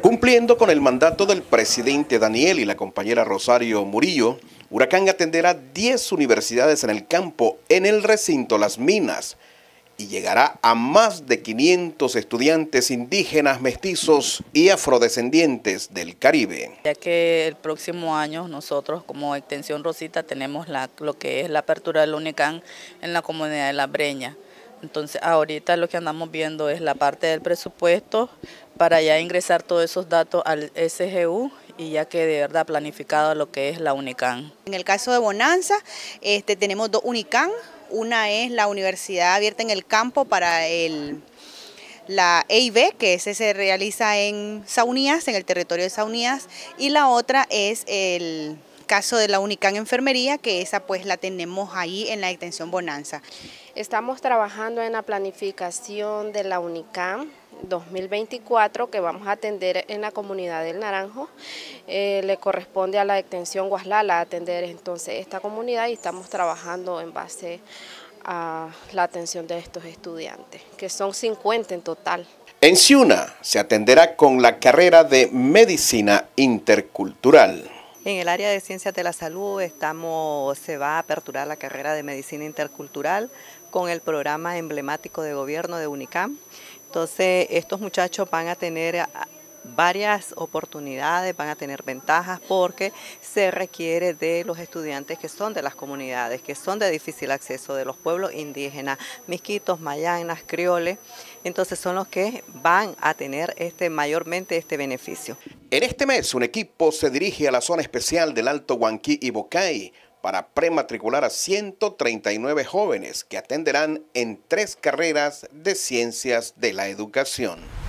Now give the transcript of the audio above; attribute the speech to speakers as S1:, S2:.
S1: Cumpliendo con el mandato del presidente Daniel y la compañera Rosario Murillo, Huracán atenderá 10 universidades en el campo en el recinto Las Minas y llegará a más de 500 estudiantes indígenas, mestizos y afrodescendientes del Caribe.
S2: Ya que el próximo año nosotros como Extensión Rosita tenemos la, lo que es la apertura del UNICAN en la comunidad de La Breña. Entonces ahorita lo que andamos viendo es la parte del presupuesto para ya ingresar todos esos datos al SGU y ya que de verdad planificado lo que es la UNICAN.
S3: En el caso de Bonanza, este, tenemos dos UNICAN, una es la Universidad Abierta en el Campo para la EIB, que ese se realiza en Saunías, en el territorio de Saunías, y la otra es el caso de la UNICAN Enfermería, que esa pues la tenemos ahí en la extensión Bonanza.
S4: Estamos trabajando en la planificación de la UNICAM 2024 que vamos a atender en la comunidad del Naranjo. Eh, le corresponde a la extensión Guaslala atender entonces esta comunidad y estamos trabajando en base a la atención de estos estudiantes, que son 50 en total.
S1: En Ciuna se atenderá con la carrera de Medicina Intercultural.
S5: En el área de ciencias de la salud estamos, se va a aperturar la carrera de medicina intercultural con el programa emblemático de gobierno de UNICAM. Entonces, estos muchachos van a tener varias oportunidades, van a tener ventajas porque se requiere de los estudiantes que son de las comunidades, que son de difícil acceso, de los pueblos indígenas, misquitos, mayanas, crioles, entonces son los que van a tener este, mayormente este beneficio.
S1: En este mes, un equipo se dirige a la zona especial del Alto Huanquí y Bocay para prematricular a 139 jóvenes que atenderán en tres carreras de ciencias de la educación.